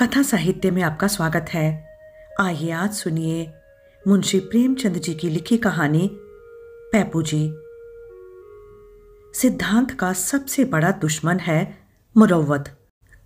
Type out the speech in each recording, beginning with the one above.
कथा साहित्य में आपका स्वागत है आइए आज सुनिए मुंशी प्रेमचंद जी की लिखी कहानी पैपू जी सिद्धांत का सबसे बड़ा दुश्मन है मुरवत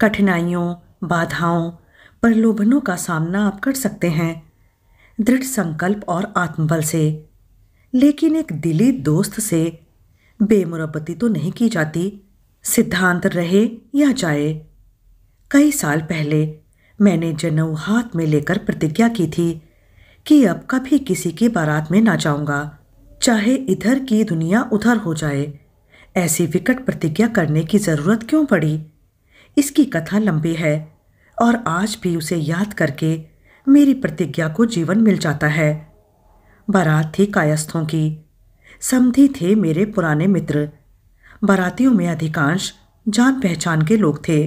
कठिनाइयों बाधाओं प्रलोभनों का सामना आप कर सकते हैं दृढ़ संकल्प और आत्मबल से लेकिन एक दिली दोस्त से बेमुरबती तो नहीं की जाती सिद्धांत रहे या जाए कई साल पहले मैंने जनेऊ हाथ में लेकर प्रतिज्ञा की थी कि अब कभी किसी की बारात में ना जाऊंगा चाहे इधर की दुनिया उधर हो जाए ऐसी विकट प्रतिज्ञा करने की ज़रूरत क्यों पड़ी इसकी कथा लंबी है और आज भी उसे याद करके मेरी प्रतिज्ञा को जीवन मिल जाता है बारात थी कायस्थों की समधी थे मेरे पुराने मित्र बारातियों में अधिकांश जान पहचान के लोग थे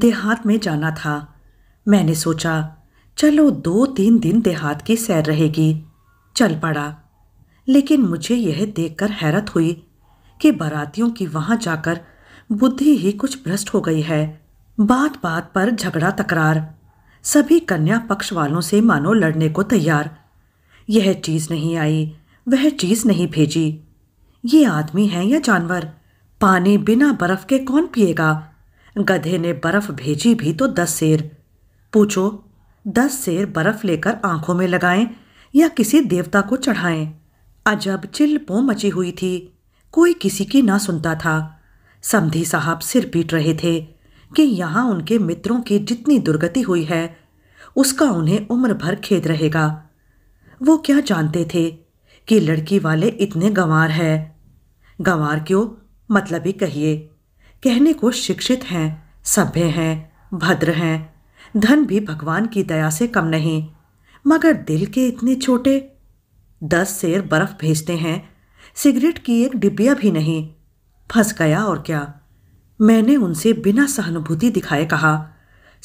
देहात में जाना था मैंने सोचा चलो दो तीन दिन देहात की सैर रहेगी चल पड़ा लेकिन मुझे यह देखकर हैरत हुई कि बारातियों की वहां जाकर बुद्धि ही कुछ भ्रष्ट हो गई है बात बात पर झगड़ा तकरार सभी कन्या पक्ष वालों से मानो लड़ने को तैयार यह चीज़ नहीं आई वह चीज़ नहीं भेजी ये आदमी है या जानवर पानी बिना बर्फ़ के कौन पिएगा गधे ने बर्फ भेजी भी तो दस शेर पूछो दस शेर बर्फ लेकर आंखों में लगाएं या किसी देवता को चढ़ाएं अजब चिल्पो मची हुई थी कोई किसी की ना सुनता था समधी साहब सिर पीट रहे थे कि यहाँ उनके मित्रों की जितनी दुर्गति हुई है उसका उन्हें उम्र भर खेद रहेगा वो क्या जानते थे कि लड़की वाले इतने गंवार है गंवार क्यों मतलब ही कहिए कहने को शिक्षित हैं सभ्य हैं भद्र हैं धन भी भगवान की दया से कम नहीं मगर दिल के इतने छोटे दस शेर बर्फ भेजते हैं सिगरेट की एक डिब्बिया भी नहीं फंस गया और क्या मैंने उनसे बिना सहानुभूति दिखाए कहा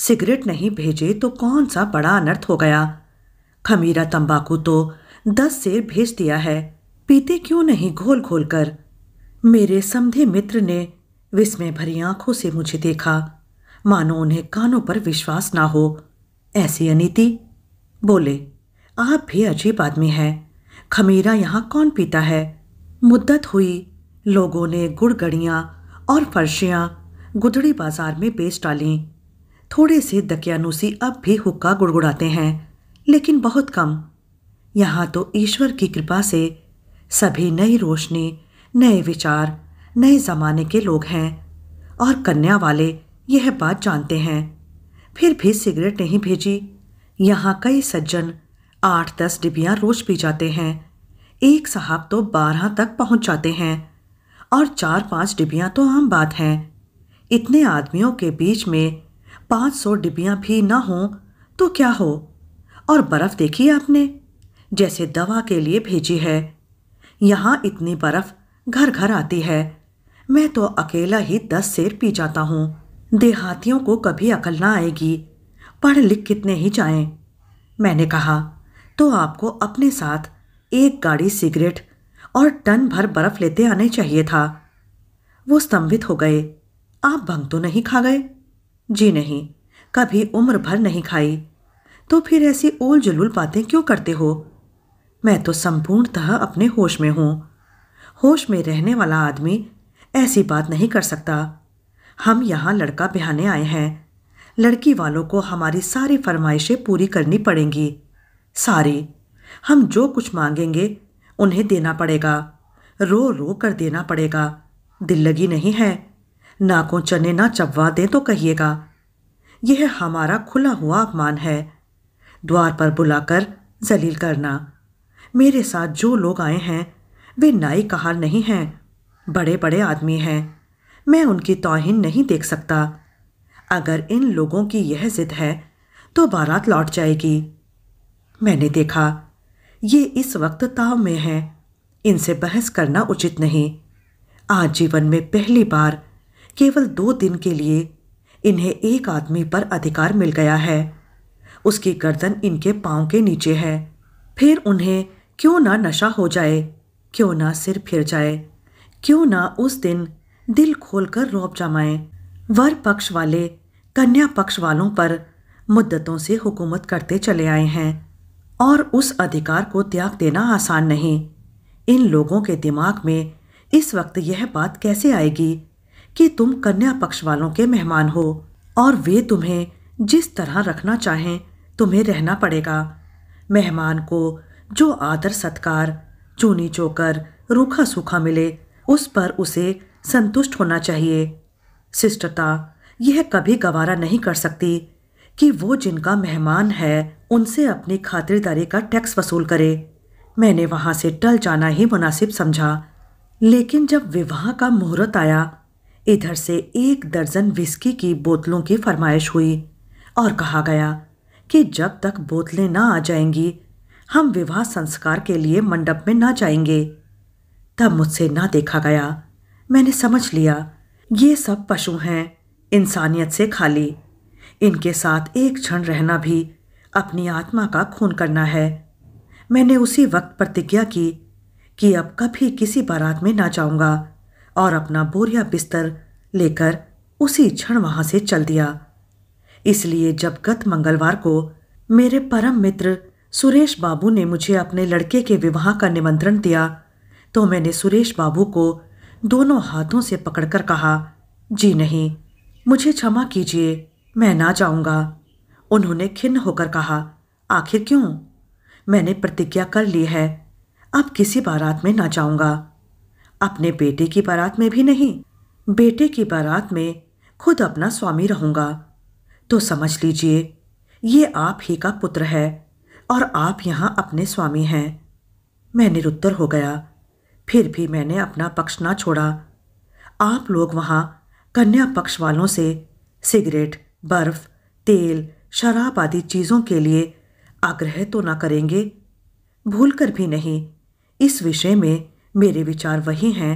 सिगरेट नहीं भेजे तो कौन सा बड़ा अनर्थ हो गया खमीरा तंबाकू तो दस सेर भेज दिया है पीते क्यों नहीं घोल घोल कर मेरे समधे मित्र ने विस्मय भरी आंखों से मुझे देखा मानो उन्हें कानों पर विश्वास ना हो ऐसी अनिति बोले आप भी अजीब आदमी हैं खमीरा यहाँ कौन पीता है मुद्दत हुई लोगों ने गुड़गड़ियाँ और फर्शियाँ गुदड़ी बाजार में बेच डाली थोड़े से दकियानुसी अब भी हुक्का गुड़गुड़ाते हैं लेकिन बहुत कम यहाँ तो ईश्वर की कृपा से सभी नई रोशनी नए विचार नए ज़माने के लोग हैं और कन्या वाले यह बात जानते हैं फिर भी सिगरेट नहीं भेजी यहाँ कई सज्जन आठ दस डिबियाँ रोज पी जाते हैं एक साहब तो बारह तक पहुँच जाते हैं और चार पांच डिबियाँ तो आम बात हैं इतने आदमियों के बीच में पाँच सौ डिबियाँ भी ना हों तो क्या हो और बर्फ़ देखी आपने जैसे दवा के लिए भेजी है यहाँ इतनी बर्फ़ घर घर आती है मैं तो अकेला ही दस सेर पी जाता हूँ देहातियों को कभी अकल ना आएगी पढ़ लिख कितने ही जाएं मैंने कहा तो आपको अपने साथ एक गाड़ी सिगरेट और टन भर बर्फ लेते आने चाहिए था वो स्तंभित हो गए आप भंग तो नहीं खा गए जी नहीं कभी उम्र भर नहीं खाई तो फिर ऐसी ओल जुलूल बातें क्यों करते हो मैं तो संपूर्णतः अपने होश में हूँ होश में रहने वाला आदमी ऐसी बात नहीं कर सकता हम यहाँ लड़का बिहाने आए हैं लड़की वालों को हमारी सारी फरमाइशें पूरी करनी पड़ेंगी सारी हम जो कुछ मांगेंगे उन्हें देना पड़ेगा रो रो कर देना पड़ेगा दिल लगी नहीं है नाकों चने ना चबवा दें तो कहिएगा यह हमारा खुला हुआ अपमान है द्वार पर बुलाकर जलील करना मेरे साथ जो लोग आए हैं वे नाई कहार नहीं हैं बड़े बड़े आदमी हैं मैं उनकी तोहिन नहीं देख सकता अगर इन लोगों की यह जिद है तो बारात लौट जाएगी मैंने देखा ये इस वक्त ताव में है इनसे बहस करना उचित नहीं आज जीवन में पहली बार केवल दो दिन के लिए इन्हें एक आदमी पर अधिकार मिल गया है उसकी गर्दन इनके पाँव के नीचे है फिर उन्हें क्यों ना नशा हो जाए क्यों ना सिर फिर जाए क्यों ना उस दिन दिल खोलकर रोप जमाए वर पक्ष वाले कन्या पक्ष वालों पर मुद्दतों से हुकूमत करते चले आए हैं और उस अधिकार को त्याग देना आसान नहीं इन लोगों के दिमाग में इस वक्त यह बात कैसे आएगी कि तुम कन्या पक्ष वालों के मेहमान हो और वे तुम्हें जिस तरह रखना चाहें तुम्हें रहना पड़ेगा मेहमान को जो आदर सत्कार चूनी चोकर रूखा सूखा मिले उस पर उसे संतुष्ट होना चाहिए शिष्टता यह कभी गवारा नहीं कर सकती कि वो जिनका मेहमान है उनसे अपनी खातिरदारी का टैक्स वसूल करे मैंने वहाँ से टल जाना ही मुनासिब समझा लेकिन जब विवाह का मुहूर्त आया इधर से एक दर्जन विस्की की बोतलों की फरमाइश हुई और कहा गया कि जब तक बोतलें ना आ जाएंगी हम विवाह संस्कार के लिए मंडप में ना जाएंगे तब मुझसे ना देखा गया मैंने समझ लिया ये सब पशु हैं इंसानियत से खाली इनके साथ एक क्षण रहना भी अपनी आत्मा का खून करना है मैंने उसी वक्त प्रतिज्ञा की कि अब कभी किसी बारात में ना जाऊंगा और अपना बोरिया बिस्तर लेकर उसी क्षण वहां से चल दिया इसलिए जब गत मंगलवार को मेरे परम मित्र सुरेश बाबू ने मुझे अपने लड़के के विवाह का निमंत्रण दिया तो मैंने सुरेश बाबू को दोनों हाथों से पकड़कर कहा जी नहीं मुझे क्षमा कीजिए मैं ना जाऊंगा उन्होंने खिन्न होकर कहा आखिर क्यों मैंने प्रतिज्ञा कर ली है अब किसी बारात में ना जाऊंगा अपने बेटे की बारात में भी नहीं बेटे की बारात में खुद अपना स्वामी रहूंगा तो समझ लीजिए ये आप ही का पुत्र है और आप यहाँ अपने स्वामी हैं मैं निरुत्तर हो गया फिर भी मैंने अपना पक्ष ना छोड़ा आप लोग वहाँ कन्या पक्ष वालों से सिगरेट बर्फ तेल शराब आदि चीज़ों के लिए आग्रह तो ना करेंगे भूल कर भी नहीं इस विषय में मेरे विचार वही हैं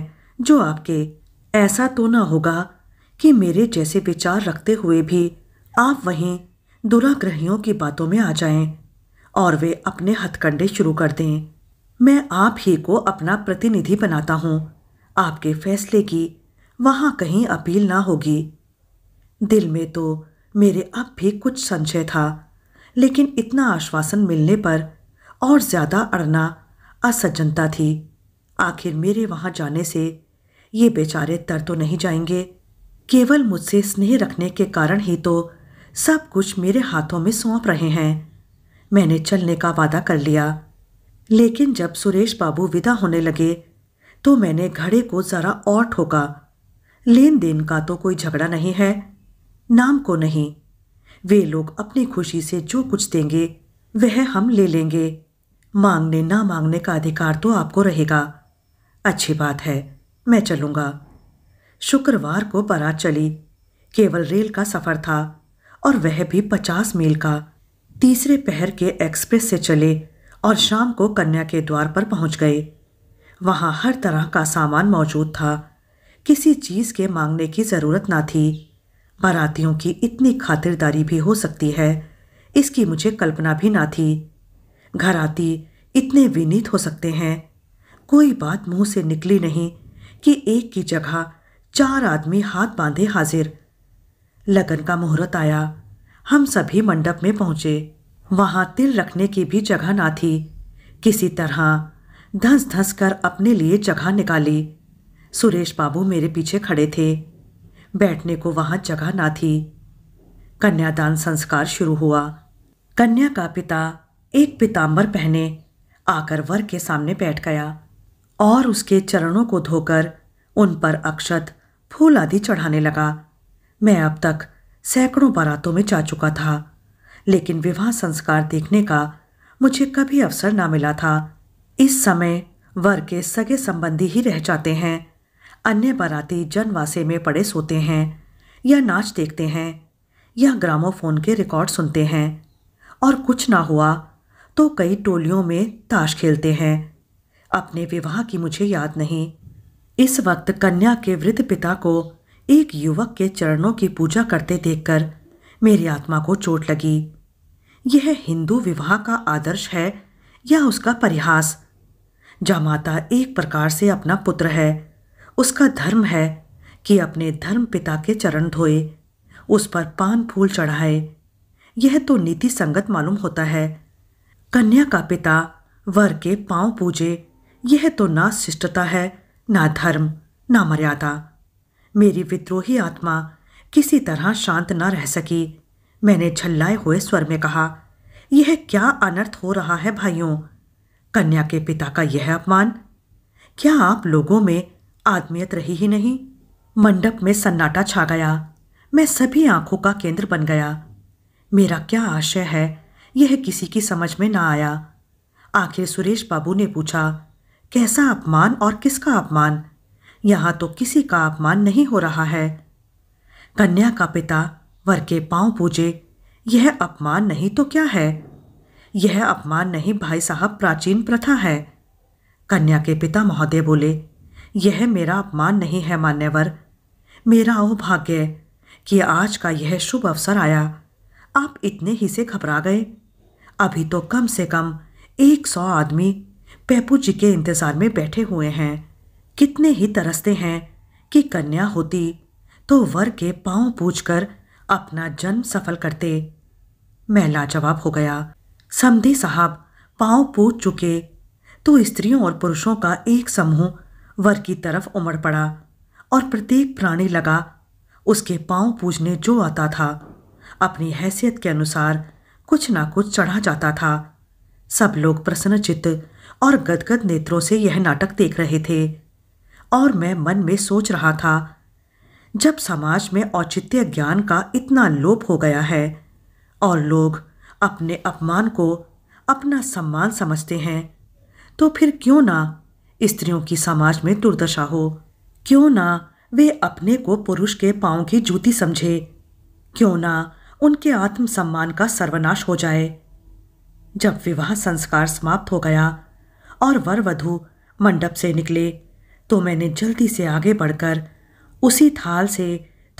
जो आपके ऐसा तो ना होगा कि मेरे जैसे विचार रखते हुए भी आप वहीं दुराग्रहियों की बातों में आ जाएं और वे अपने हथकंडे शुरू कर दें मैं आप ही को अपना प्रतिनिधि बनाता हूँ आपके फैसले की वहाँ कहीं अपील ना होगी दिल में तो मेरे अब भी कुछ संशय था लेकिन इतना आश्वासन मिलने पर और ज़्यादा अड़ना असज्जनता थी आखिर मेरे वहाँ जाने से ये बेचारे तर तो नहीं जाएंगे केवल मुझसे स्नेह रखने के कारण ही तो सब कुछ मेरे हाथों में सौंप रहे हैं मैंने चलने का वादा कर लिया लेकिन जब सुरेश बाबू विदा होने लगे तो मैंने घड़े को ज़रा और ठोका लेन देन का तो कोई झगड़ा नहीं है नाम को नहीं वे लोग अपनी खुशी से जो कुछ देंगे वह हम ले लेंगे मांगने ना मांगने का अधिकार तो आपको रहेगा अच्छी बात है मैं चलूंगा शुक्रवार को बारात चली केवल रेल का सफ़र था और वह भी पचास मील का तीसरे पहर के एक्सप्रेस से चले और शाम को कन्या के द्वार पर पहुंच गए वहां हर तरह का सामान मौजूद था किसी चीज़ के मांगने की ज़रूरत ना थी बारातियों की इतनी खातिरदारी भी हो सकती है इसकी मुझे कल्पना भी ना थी घर आती इतने विनीत हो सकते हैं कोई बात मुंह से निकली नहीं कि एक की जगह चार आदमी हाथ बांधे हाजिर लगन का मुहूर्त आया हम सभी मंडप में पहुंचे वहाँ तिल रखने की भी जगह ना थी किसी तरह धंस धंस कर अपने लिए जगह निकाली सुरेश बाबू मेरे पीछे खड़े थे बैठने को वहाँ जगह ना थी कन्यादान संस्कार शुरू हुआ कन्या का पिता एक पिताम्बर पहने आकर वर के सामने बैठ गया और उसके चरणों को धोकर उन पर अक्षत फूल आदि चढ़ाने लगा मैं अब तक सैकड़ों बारातों में जा चुका था लेकिन विवाह संस्कार देखने का मुझे कभी अवसर ना मिला था इस समय वर के सगे संबंधी ही रह जाते हैं अन्य बाराती जनवासे में पड़े सोते हैं या नाच देखते हैं या ग्रामोफोन के रिकॉर्ड सुनते हैं और कुछ ना हुआ तो कई टोलियों में ताश खेलते हैं अपने विवाह की मुझे याद नहीं इस वक्त कन्या के वृद्ध पिता को एक युवक के चरणों की पूजा करते देखकर मेरी आत्मा को चोट लगी यह हिंदू विवाह का आदर्श है या उसका परिहास जामाता एक प्रकार से अपना पुत्र है उसका धर्म है कि अपने धर्म पिता के चरण धोए उस पर पान फूल चढ़ाए यह तो नीति संगत मालूम होता है कन्या का पिता वर के पांव पूजे यह तो ना शिष्टता है ना धर्म ना मर्यादा मेरी विद्रोही आत्मा किसी तरह शांत न रह सकी मैंने झल्लाए हुए स्वर में कहा यह क्या अनर्थ हो रहा है भाइयों कन्या के पिता का यह अपमान क्या आप लोगों में आत्मीयत रही ही नहीं मंडप में सन्नाटा छा गया मैं सभी आंखों का केंद्र बन गया मेरा क्या आशय है यह किसी की समझ में ना आया आखिर सुरेश बाबू ने पूछा कैसा अपमान और किसका अपमान यहाँ तो किसी का अपमान नहीं हो रहा है कन्या का पिता वर के पांव पूजे यह अपमान नहीं तो क्या है यह अपमान नहीं भाई साहब प्राचीन प्रथा है कन्या के पिता महोदय बोले यह मेरा अपमान नहीं है मान्यवर मेरा भाग्य कि आज का यह शुभ अवसर आया आप इतने ही से घबरा गए अभी तो कम से कम एक सौ आदमी पेपू जी के इंतज़ार में बैठे हुए हैं कितने ही तरसते हैं कि कन्या होती तो वर के पांव पूछकर अपना जन्म सफल करते मैं लाजवाब हो गया समधि साहब पांव पूछ चुके तो स्त्रियों और पुरुषों का एक समूह वर की तरफ उमड़ पड़ा और प्रत्येक प्राणी लगा उसके पांव पूजने जो आता था अपनी हैसियत के अनुसार कुछ ना कुछ चढ़ा जाता था सब लोग प्रसन्नचित्त और गदगद नेत्रों से यह नाटक देख रहे थे और मैं मन में सोच रहा था जब समाज में औचित्य ज्ञान का इतना लोप हो गया है और लोग अपने अपमान को अपना सम्मान समझते हैं तो फिर क्यों ना स्त्रियों की समाज में दुर्दशा हो क्यों ना वे अपने को पुरुष के पाँव की जूती समझे क्यों ना उनके आत्मसम्मान का सर्वनाश हो जाए जब विवाह संस्कार समाप्त हो गया और वर वधु मंडप से निकले तो मैंने जल्दी से आगे बढ़कर उसी थाल से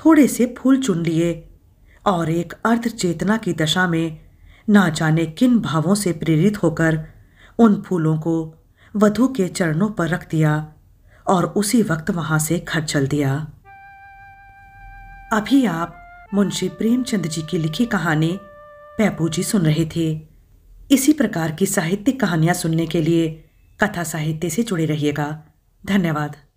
थोड़े से फूल चुन लिए और एक अर्ध चेतना की दशा में ना जाने किन भावों से प्रेरित होकर उन फूलों को वधु के चरणों पर रख दिया और उसी वक्त वहां से घर चल दिया अभी आप मुंशी प्रेमचंद जी की लिखी कहानी पैपू जी सुन रहे थे इसी प्रकार की साहित्यिक कहानियां सुनने के लिए कथा साहित्य से जुड़े रहिएगा धन्यवाद